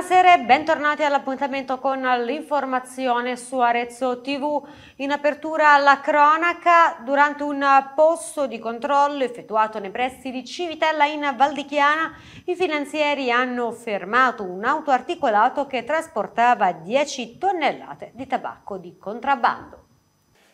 Buonasera e bentornati all'appuntamento con l'informazione su Arezzo TV. In apertura alla cronaca, durante un posto di controllo effettuato nei pressi di Civitella in Valdichiana, i finanzieri hanno fermato un auto articolato che trasportava 10 tonnellate di tabacco di contrabbando.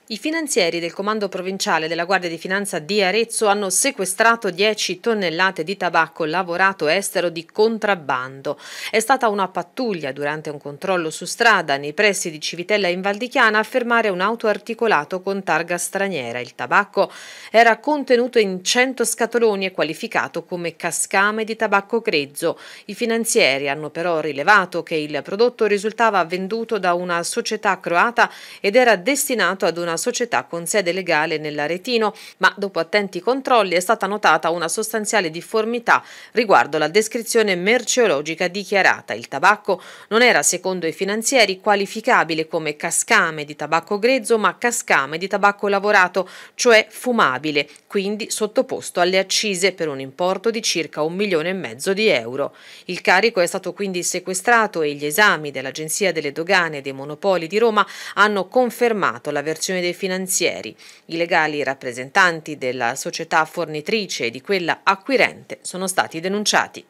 I finanzieri del Comando Provinciale della Guardia di Finanza di Arezzo hanno sequestrato 10 tonnellate di tabacco lavorato estero di contrabbando. È stata una pattuglia durante un controllo su strada nei pressi di Civitella in Valdichiana a fermare un auto articolato con targa straniera. Il tabacco era contenuto in 100 scatoloni e qualificato come cascame di tabacco grezzo. I finanzieri hanno però rilevato che il prodotto risultava venduto da una società croata ed era destinato ad una una società con sede legale nell'Aretino, ma dopo attenti controlli è stata notata una sostanziale difformità riguardo la descrizione merceologica dichiarata. Il tabacco non era, secondo i finanzieri, qualificabile come cascame di tabacco grezzo, ma cascame di tabacco lavorato, cioè fumabile, quindi sottoposto alle accise per un importo di circa un milione e mezzo di euro. Il carico è stato quindi sequestrato e gli esami dell'Agenzia delle Dogane e dei Monopoli di Roma hanno confermato la versione dei finanzieri. I legali rappresentanti della società fornitrice e di quella acquirente sono stati denunciati.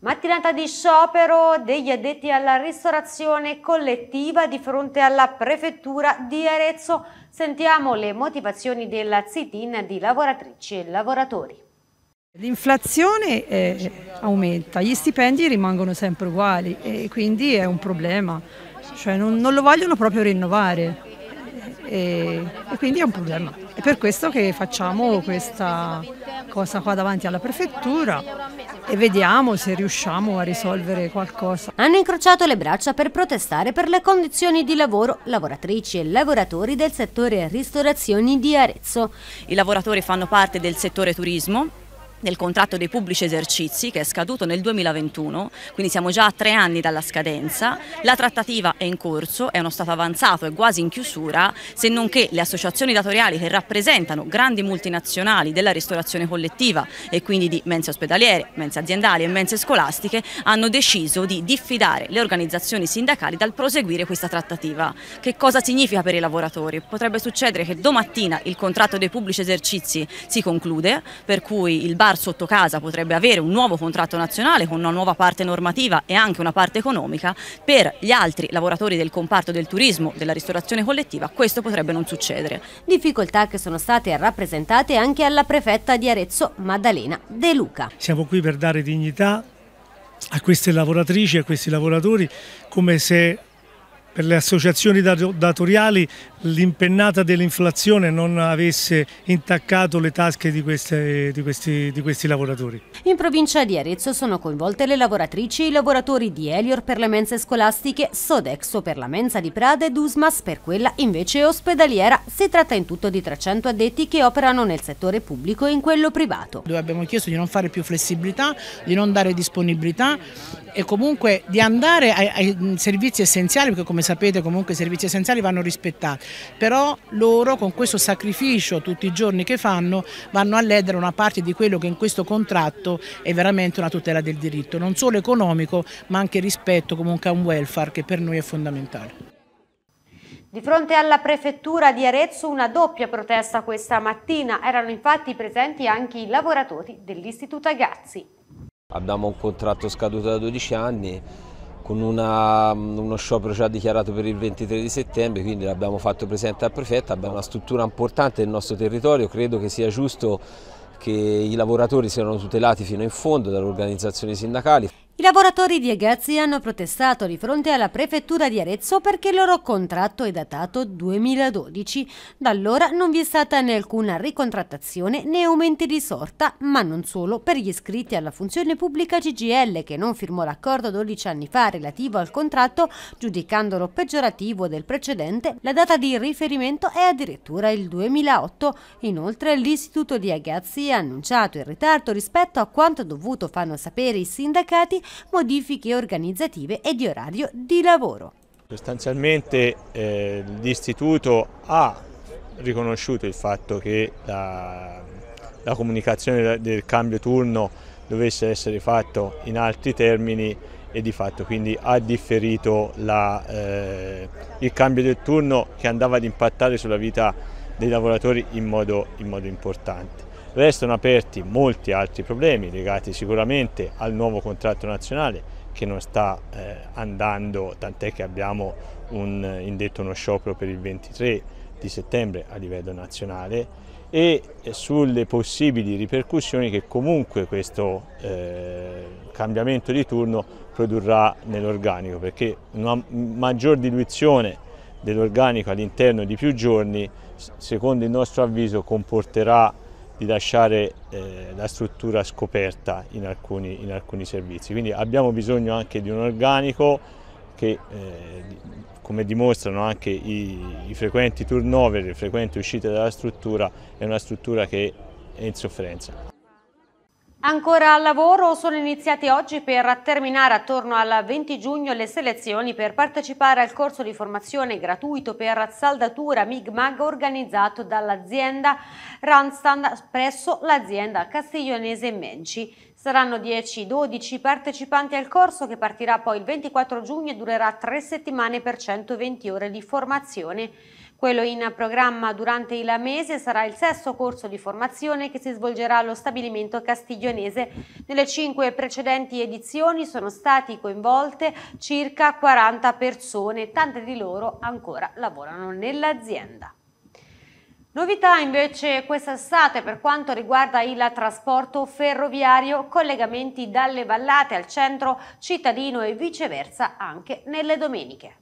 Mattinata di sciopero degli addetti alla ristorazione collettiva di fronte alla prefettura di Arezzo. Sentiamo le motivazioni della sit-in di lavoratrici e lavoratori. L'inflazione eh, aumenta, gli stipendi rimangono sempre uguali e quindi è un problema cioè non, non lo vogliono proprio rinnovare e, e quindi è un problema. È per questo che facciamo questa cosa qua davanti alla prefettura e vediamo se riusciamo a risolvere qualcosa. Hanno incrociato le braccia per protestare per le condizioni di lavoro lavoratrici e lavoratori del settore ristorazioni di Arezzo. I lavoratori fanno parte del settore turismo nel contratto dei pubblici esercizi che è scaduto nel 2021, quindi siamo già a tre anni dalla scadenza, la trattativa è in corso, è uno stato avanzato e quasi in chiusura, se non che le associazioni datoriali che rappresentano grandi multinazionali della ristorazione collettiva e quindi di mense ospedaliere, mense aziendali e mense scolastiche hanno deciso di diffidare le organizzazioni sindacali dal proseguire questa trattativa. Che cosa significa per i lavoratori? Potrebbe succedere che domattina il contratto dei pubblici esercizi si conclude, per cui il bar Movistar sotto casa potrebbe avere un nuovo contratto nazionale con una nuova parte normativa e anche una parte economica, per gli altri lavoratori del comparto del turismo, della ristorazione collettiva, questo potrebbe non succedere. Difficoltà che sono state rappresentate anche alla prefetta di Arezzo, Maddalena De Luca. Siamo qui per dare dignità a queste lavoratrici, a questi lavoratori, come se per le associazioni datoriali l'impennata dell'inflazione non avesse intaccato le tasche di, queste, di, questi, di, questi, lavoratori. In provincia di Arezzo sono coinvolte le lavoratrici e i lavoratori di Elior per le mense scolastiche, Sodexo per la mensa di Prada e Dusmas per quella invece ospedaliera. Si tratta in tutto di 300 addetti che operano nel settore pubblico e in quello privato. Dove abbiamo chiesto di non fare più flessibilità, di non dare disponibilità e comunque di andare ai, ai servizi essenziali perché come sapete comunque i servizi essenziali vanno rispettati, però loro con questo sacrificio tutti i giorni che fanno vanno a ledere una parte di quello che in questo contratto è veramente una tutela del diritto, non solo economico ma anche rispetto comunque a un welfare che per noi è fondamentale. Di fronte alla prefettura di Arezzo una doppia protesta questa mattina, erano infatti presenti anche i lavoratori dell'Istituto Agazzi. Abbiamo un contratto scaduto da 12 anni con una, uno sciopero già dichiarato per il 23 di settembre, quindi l'abbiamo fatto presente al prefetto, abbiamo una struttura importante del nostro territorio, credo che sia giusto che i lavoratori siano tutelati fino in fondo dalle organizzazioni sindacali. I lavoratori di Egazzi hanno protestato di fronte alla prefettura di Arezzo perché il loro contratto è datato 2012. Da allora non vi è stata né alcuna ricontrattazione né aumenti di sorta, ma non solo per gli iscritti alla funzione pubblica CGL che non firmò l'accordo 12 anni fa relativo al contratto, giudicandolo peggiorativo del precedente, la data di riferimento è addirittura il 2008. Inoltre l'istituto di Agazzi ha annunciato il ritardo rispetto a quanto dovuto fanno sapere i sindacati modifiche organizzative e di orario di lavoro. Sostanzialmente eh, l'istituto ha riconosciuto il fatto che la, la comunicazione del cambio turno dovesse essere fatto in altri termini e di fatto quindi ha differito la, eh, il cambio del turno che andava ad impattare sulla vita dei lavoratori in modo, in modo importante. Restano aperti molti altri problemi legati sicuramente al nuovo contratto nazionale che non sta eh, andando, tant'è che abbiamo un, eh, indetto uno sciopero per il 23 di settembre a livello nazionale e eh, sulle possibili ripercussioni che comunque questo eh, cambiamento di turno produrrà nell'organico perché una maggior diluizione dell'organico all'interno di più giorni secondo il nostro avviso comporterà di lasciare eh, la struttura scoperta in alcuni, in alcuni, servizi. Quindi abbiamo bisogno anche di un organico che, eh, come dimostrano anche i, i, frequenti turnover, le frequenti uscite dalla struttura, è una struttura che è in sofferenza. Ancora al lavoro sono iniziate oggi per terminare attorno al 20 giugno le selezioni per partecipare al corso di formazione gratuito per saldatura MIG-MAG organizzato dall'azienda Randstand presso l'azienda castiglionese Menci. Saranno 10-12 partecipanti al corso che partirà poi il 24 giugno e durerà tre settimane per 120 ore di formazione. Quello in programma durante il mese sarà il sesto corso di formazione che si svolgerà allo stabilimento castiglionese. Nelle cinque precedenti edizioni sono stati coinvolte circa 40 persone, tante di loro ancora lavorano nell'azienda. Novità invece quest'estate per quanto riguarda il trasporto ferroviario, collegamenti dalle vallate al centro cittadino e viceversa anche nelle domeniche.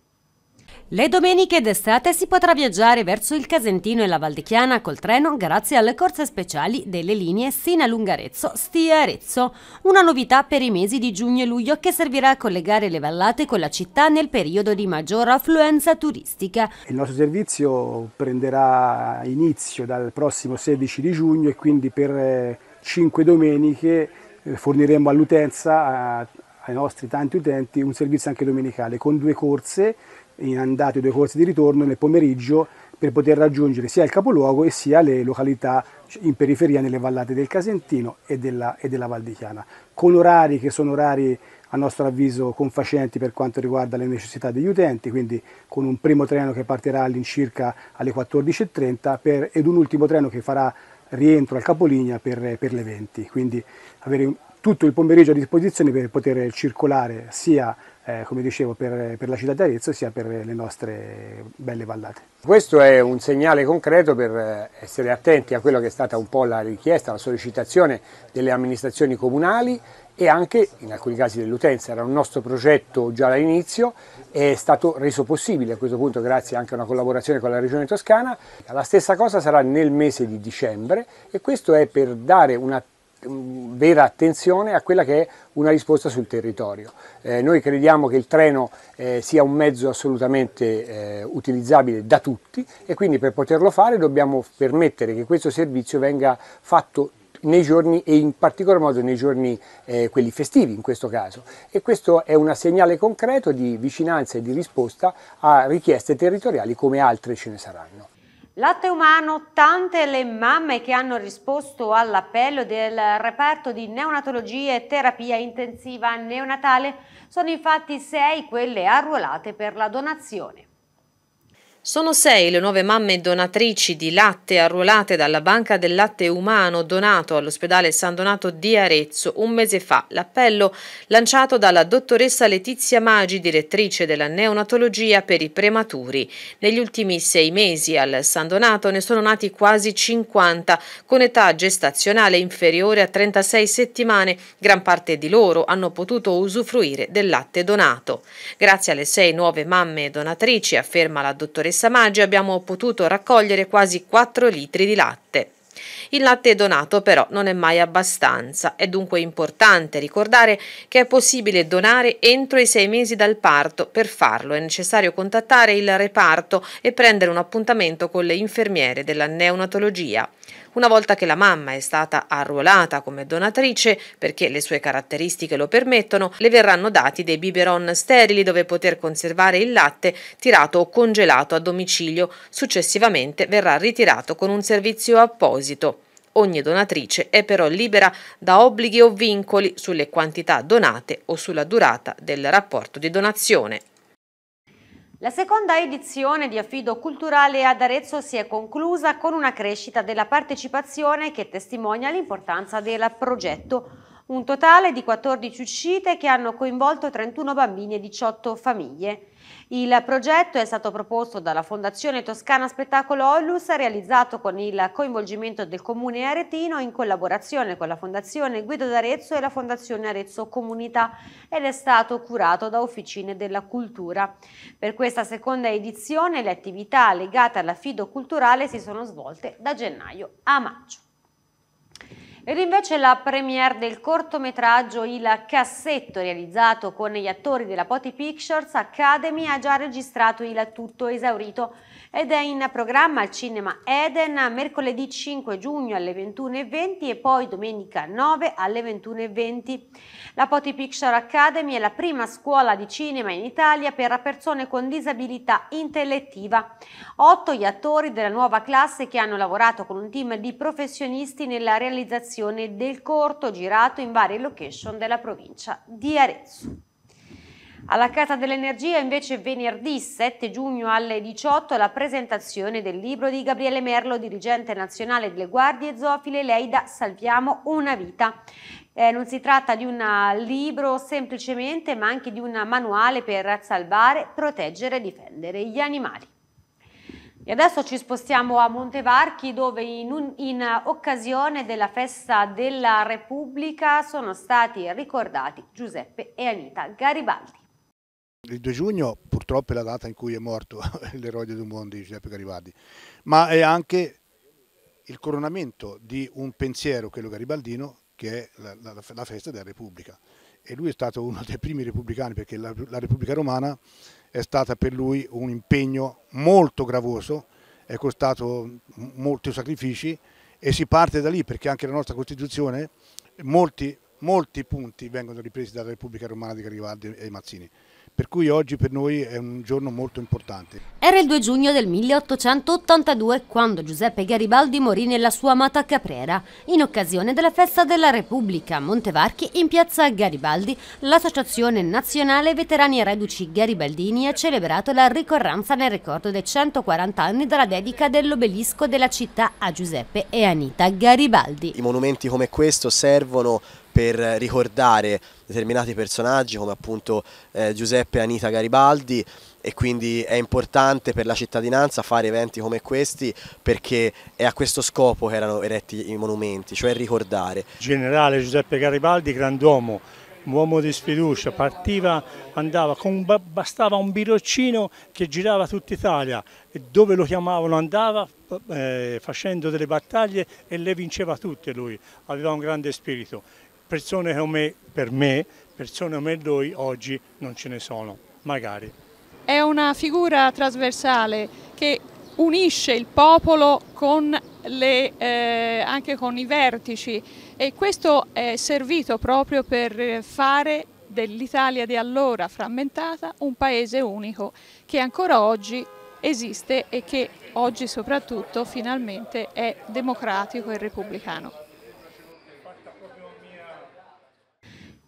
Le domeniche d'estate si potrà viaggiare verso il Casentino e la Valdichiana col treno grazie alle corse speciali delle linee Sina Lungarezzo Stia Arezzo, una novità per i mesi di giugno e luglio che servirà a collegare le vallate con la città nel periodo di maggior affluenza turistica. Il nostro servizio prenderà inizio dal prossimo 16 di giugno e quindi per 5 eh, domeniche eh, forniremo all'utenza ai nostri tanti utenti un servizio anche domenicale con due corse in andate e due corsi di ritorno nel pomeriggio per poter raggiungere sia il capoluogo e sia le località in periferia nelle vallate del Casentino e della, e della Val di Chiana, con orari che sono orari a nostro avviso confacenti per quanto riguarda le necessità degli utenti, quindi con un primo treno che partirà all'incirca alle 14.30 per, ed un ultimo treno che farà rientro al capolinea per, per le 20, quindi avere tutto il pomeriggio a disposizione per poter circolare sia eh, come dicevo, per, per, la città di Arezzo sia per le nostre belle vallate. Questo è un segnale concreto per eh, essere attenti a quello che è stata un po' la richiesta, la sollecitazione delle amministrazioni comunali e anche in alcuni casi dell'utenza, era un nostro progetto già all'inizio, è stato reso possibile a questo punto grazie anche a una collaborazione con la Regione Toscana. La stessa cosa sarà nel mese di dicembre e questo è per dare una vera attenzione a quella che è una risposta sul territorio. Eh, noi crediamo che il treno eh, sia un mezzo assolutamente eh, utilizzabile da tutti e quindi per poterlo fare dobbiamo permettere che questo servizio venga fatto nei giorni e in particolar modo nei giorni eh, quelli festivi in questo caso e questo è un segnale concreto di vicinanza e di risposta a richieste territoriali come altre ce ne saranno. Latte umano, tante le mamme che hanno risposto all'appello del reparto di neonatologia e terapia intensiva neonatale, sono infatti sei quelle arruolate per la donazione. Sono sei le nuove mamme donatrici di latte arruolate dalla Banca del Latte Umano donato all'ospedale San Donato di Arezzo un mese fa. L'appello lanciato dalla dottoressa Letizia Magi, direttrice della neonatologia per i prematuri. Negli ultimi sei mesi al San Donato ne sono nati quasi 50 con età gestazionale inferiore a 36 settimane. Gran parte di loro hanno potuto usufruire del latte donato. Grazie alle sei nuove mamme donatrici, afferma la dottoressa stessa Maggi abbiamo potuto raccogliere quasi 4 litri di latte. Il latte donato però non è mai abbastanza, è dunque importante ricordare che è possibile donare entro i sei mesi dal parto, per farlo è necessario contattare il reparto e prendere un appuntamento con le infermiere della neonatologia. Una volta che la mamma è stata arruolata come donatrice, perché le sue caratteristiche lo permettono, le verranno dati dei biberon sterili dove poter conservare il latte tirato o congelato a domicilio, successivamente verrà ritirato con un servizio apposito. Ogni donatrice è però libera da obblighi o vincoli sulle quantità donate o sulla durata del rapporto di donazione. La seconda edizione di Affido Culturale ad Arezzo si è conclusa con una crescita della partecipazione che testimonia l'importanza del progetto. Un totale di 14 uscite che hanno coinvolto 31 bambini e 18 famiglie. Il progetto è stato proposto dalla Fondazione Toscana Spettacolo Ollus, realizzato con il coinvolgimento del Comune Aretino in collaborazione con la Fondazione Guido d'Arezzo e la Fondazione Arezzo Comunità ed è stato curato da Officine della Cultura. Per questa seconda edizione le attività legate all'affido culturale si sono svolte da gennaio a maggio. Ed invece la premiere del cortometraggio Il Cassetto, realizzato con gli attori della Poti Pictures Academy, ha già registrato il tutto esaurito ed è in programma al cinema Eden mercoledì 5 giugno alle 21.20 e poi domenica 9 alle 21.20. La Poti Picture Academy è la prima scuola di cinema in Italia per persone con disabilità intellettiva. Otto gli attori della nuova classe che hanno lavorato con un team di professionisti nella realizzazione del corto girato in varie location della provincia di Arezzo. Alla Casa dell'Energia invece venerdì 7 giugno alle 18 la presentazione del libro di Gabriele Merlo, dirigente nazionale delle guardie zoofile Leida Salviamo una vita. Eh, non si tratta di un eh, libro semplicemente ma anche di un manuale per salvare, proteggere e difendere gli animali. E adesso ci spostiamo a Montevarchi dove in, un, in, occasione della festa della Repubblica sono stati ricordati Giuseppe e Anita Garibaldi. Il 2 giugno purtroppo è la data in cui è morto l'eroe di due mondi Giuseppe Garibaldi, ma è anche il coronamento di un pensiero, quello garibaldino, che è la, la, la festa della Repubblica. E lui è stato uno dei primi repubblicani perché la, la Repubblica Romana è stata per lui un impegno molto gravoso, è costato molti sacrifici e si parte da lì perché anche la nostra Costituzione molti, molti punti vengono ripresi dalla Repubblica Romana di Garibaldi e Mazzini per cui oggi per noi è un giorno molto importante. Era il 2 giugno del 1882 quando Giuseppe Garibaldi morì nella sua amata Caprera. In occasione della festa della Repubblica a Montevarchi, in piazza Garibaldi, l'Associazione Nazionale Veterani Reduci Garibaldini ha celebrato la ricorrenza nel ricordo dei 140 anni dalla dedica dell'obelisco della città a Giuseppe e Anita Garibaldi. I monumenti come questo servono per ricordare determinati personaggi come appunto eh, Giuseppe Anita Garibaldi e quindi è importante per la cittadinanza fare eventi come questi perché è a questo scopo che erano eretti i monumenti, cioè ricordare. Generale Giuseppe Garibaldi, grand'uomo, un uomo di sfiducia, partiva, andava, con, bastava un biroccino che girava tutta Italia e dove lo chiamavano andava eh, facendo delle battaglie e le vinceva tutte lui, aveva un grande spirito. Persone come per me, persone come noi oggi non ce ne sono, magari. È una figura trasversale che unisce il popolo con le, eh, anche con i vertici e questo è servito proprio per fare dell'Italia di allora frammentata un paese unico che ancora oggi esiste e che oggi soprattutto finalmente è democratico e repubblicano.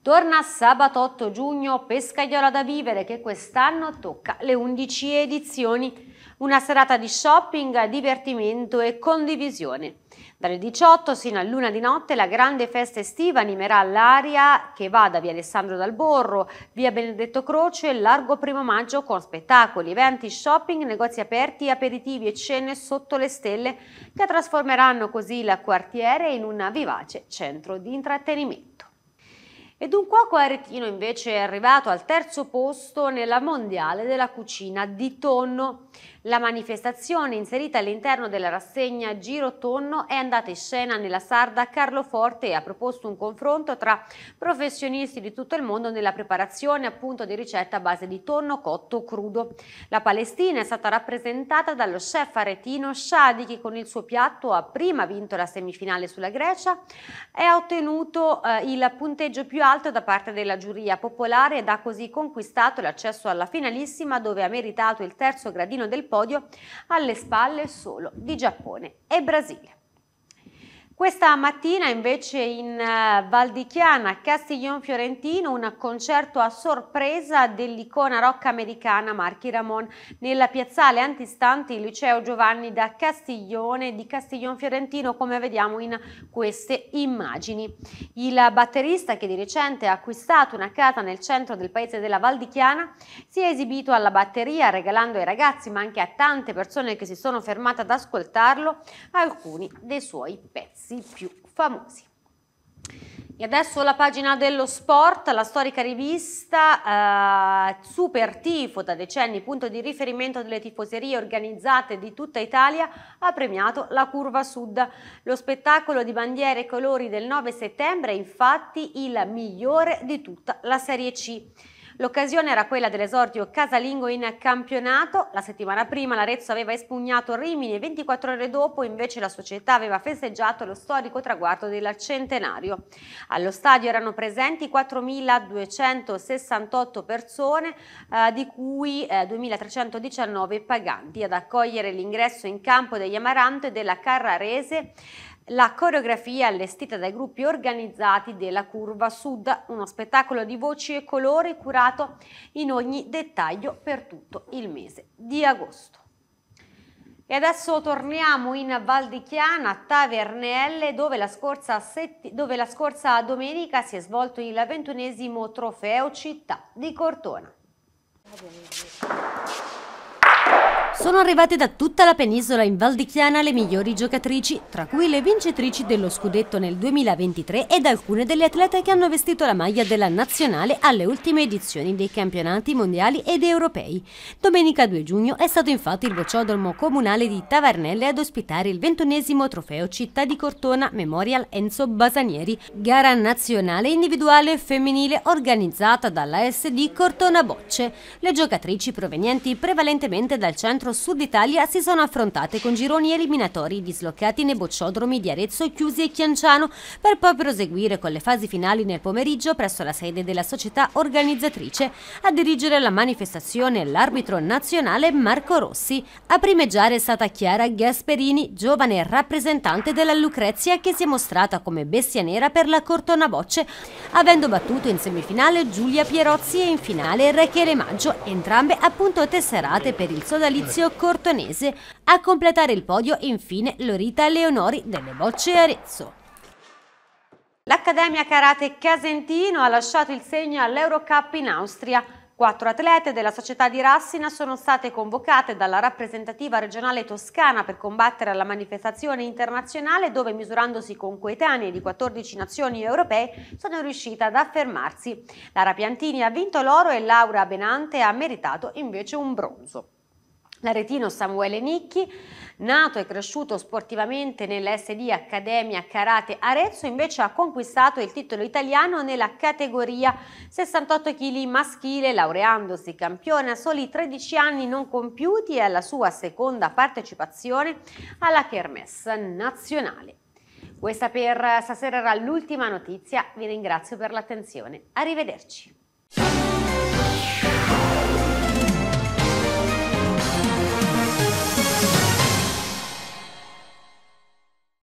Torna sabato 8 giugno Pescaiola da vivere che quest'anno tocca le 11 edizioni. Una serata di shopping, divertimento e condivisione. Dalle 18 sino luna di notte la grande festa estiva animerà l'aria che va da via Alessandro dal Borro, via Benedetto Croce, largo primo maggio con spettacoli, eventi, shopping, negozi aperti, aperitivi e cene sotto le stelle che trasformeranno così la quartiere in un vivace centro di intrattenimento. Ed un cuoco aretino invece è arrivato al terzo posto nella mondiale della cucina di tonno. La manifestazione, inserita all'interno della rassegna Giro Tonno, è andata in scena nella sarda Carlo Forte e ha proposto un confronto tra professionisti di tutto il mondo nella preparazione appunto di ricette a base di tonno cotto crudo. La Palestina è stata rappresentata dallo chef aretino Shadi che con il suo piatto ha prima vinto la semifinale sulla Grecia e ha ottenuto eh, il punteggio più alto da parte della giuria popolare ed ha così conquistato l'accesso alla finalissima dove ha meritato il terzo gradino del posto podio alle spalle solo di Giappone e Brasile. Questa mattina invece in eh, Val di Chiana, Castiglion Fiorentino, un concerto a sorpresa dell'icona rock americana Marchi Ramon nella piazzale antistante il liceo Giovanni da Castiglione di Castiglione Fiorentino come vediamo in queste immagini. Il batterista che di recente ha acquistato una casa nel centro del paese della Val di Chiana si è esibito alla batteria regalando ai ragazzi ma anche a tante persone che si sono fermate ad ascoltarlo alcuni dei suoi pezzi ragazzi più famosi. E adesso la pagina dello sport, la storica rivista eh, Super Tifo, da decenni punto di riferimento delle tifoserie organizzate di tutta Italia, ha premiato la Curva Sud. Lo spettacolo di bandiere e colori del 9 settembre è infatti il migliore di tutta la Serie C. L'occasione era quella dell'esordio casalingo in campionato. La settimana prima l'Arezzo aveva espugnato Rimini e 24 ore dopo invece la società aveva festeggiato lo storico traguardo del centenario. Allo stadio erano presenti 4.268 persone, eh, di cui eh, 2.319 paganti. Ad accogliere l'ingresso in campo degli Amaranto e della Carrarese la coreografia allestita dai gruppi organizzati della Curva Sud, uno spettacolo di voci e colori curato in ogni dettaglio per tutto il mese di agosto. E adesso torniamo in Val di Chiana, a Tavernelle, dove la, dove la scorsa domenica si è svolto il ventunesimo trofeo Città di Cortona. Sono arrivate da tutta la penisola in Val di Chiana le migliori giocatrici, tra cui le vincitrici dello scudetto nel 2023 ed alcune delle atlete che hanno vestito la maglia della nazionale alle ultime edizioni dei campionati mondiali ed europei. Domenica 2 giugno è stato infatti il vociodromo comunale di Tavernelle ad ospitare il ventunesimo trofeo Città di Cortona Memorial Enzo Basanieri, gara nazionale individuale e femminile organizzata dalla SD Cortona Bocce. Le giocatrici provenienti prevalentemente dal centro centro-sud Italia si sono affrontate con gironi eliminatori dislocati nei bocciodromi di Arezzo, Chiusi e Chianciano, per poi proseguire con le fasi finali nel pomeriggio presso la sede della società organizzatrice. A dirigere la manifestazione l'arbitro nazionale Marco Rossi. A primeggiare è stata Chiara Gasperini, giovane rappresentante della Lucrezia che si è mostrata come bestia nera per la Cortona Bocce, avendo battuto in semifinale Giulia Pierozzi e in finale Rachele Maggio, entrambe appunto tesserate per il sodalizio Alessio Cortonese. A completare il podio infine Lorita Leonori delle Bocce Arezzo. L'Accademia Karate Casentino ha lasciato il segno all'Eurocup in Austria. Quattro atlete della società di Rassina sono state convocate dalla rappresentativa regionale toscana per combattere alla manifestazione internazionale dove misurandosi con coetanei di 14 nazioni europee sono riuscite ad affermarsi. Lara Piantini ha vinto l'oro e Laura Benante ha meritato invece un bronzo. L'aretino Samuele Nicchi, nato e cresciuto sportivamente nella SD Accademia Karate Arezzo, invece ha conquistato il titolo italiano nella categoria 68 kg maschile, laureandosi campione a soli 13 anni non compiuti e alla sua seconda partecipazione alla Kermesse nazionale. Questa per stasera era l'ultima notizia, vi ringrazio per l'attenzione, arrivederci.